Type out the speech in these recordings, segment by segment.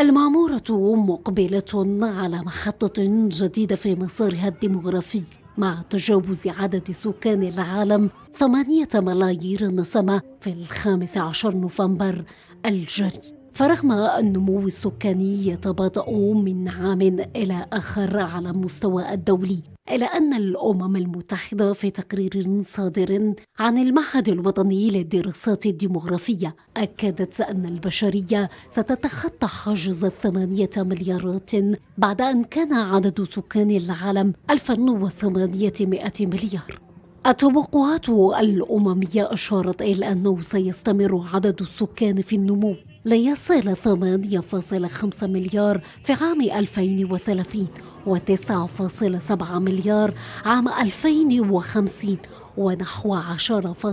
المعمورة مقبلة على محطة جديدة في مسارها الديموغرافي مع تجاوز عدد سكان العالم ثمانية ملايير نسمة في الخامس عشر نوفمبر الجاري فرغم النمو السكاني يتباطأ من عام إلى آخر على المستوى الدولي إلا أن الأمم المتحدة في تقرير صادر عن المعهد الوطني للدراسات الديمغرافية أكدت أن البشرية ستتخطى حاجز الثمانية مليارات بعد أن كان عدد سكان العالم 1800 مليار التوقعات الأممية أشارت إلى أنه سيستمر عدد السكان في النمو ليصل 8.5 مليار في عام 2030 و9.7 مليار عام 2050 ونحو 10.4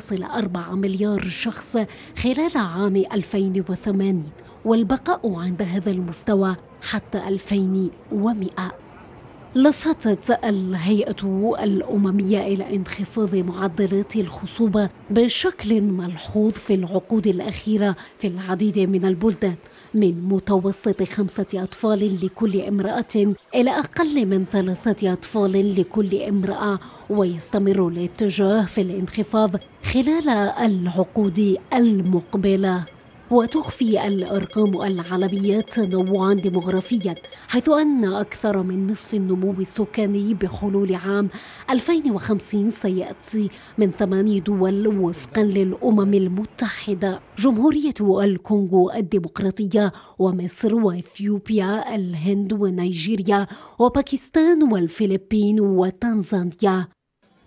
مليار شخص خلال عام 2080 والبقاء عند هذا المستوى حتى 2100 لفتت الهيئة الأممية إلى انخفاض معدلات الخصوبة بشكل ملحوظ في العقود الأخيرة في العديد من البلدان من متوسط خمسة أطفال لكل امرأة إلى أقل من ثلاثة أطفال لكل امرأة ويستمر الاتجاه في الانخفاض خلال العقود المقبله وتخفي الأرقام العالمية تنوعا ديموغرافيا حيث أن أكثر من نصف النمو السكاني بحلول عام 2050 سيأتي من ثماني دول وفقا للأمم المتحدة جمهورية الكونغو الديمقراطية ومصر وإثيوبيا الهند ونيجيريا وباكستان والفلبين وتنزانيا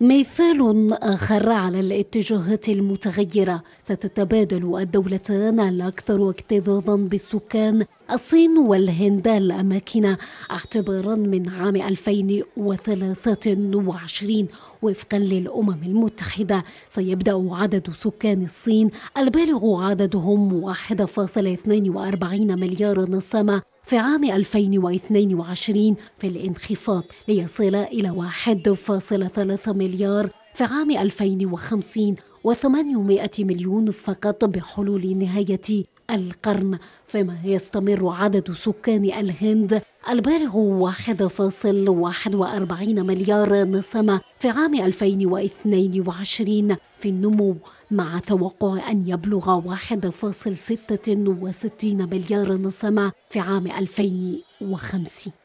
مثال آخر على الاتجاهات المتغيرة ستتبادل الدولتان الأكثر اكتظاظا بالسكان الصين والهند الأماكن اعتبارا من عام 2023 وفقا للأمم المتحدة سيبدأ عدد سكان الصين البالغ عددهم 1.42 مليار نسمة في عام 2022 في الانخفاض ليصل إلى 1.3 مليار في عام 2050 و800 مليون فقط بحلول نهاية القرن فيما يستمر عدد سكان الهند البالغ 1.41 مليار نسمة في عام 2022 في النمو مع توقع أن يبلغ 1.66 مليار نسمة في عام 2050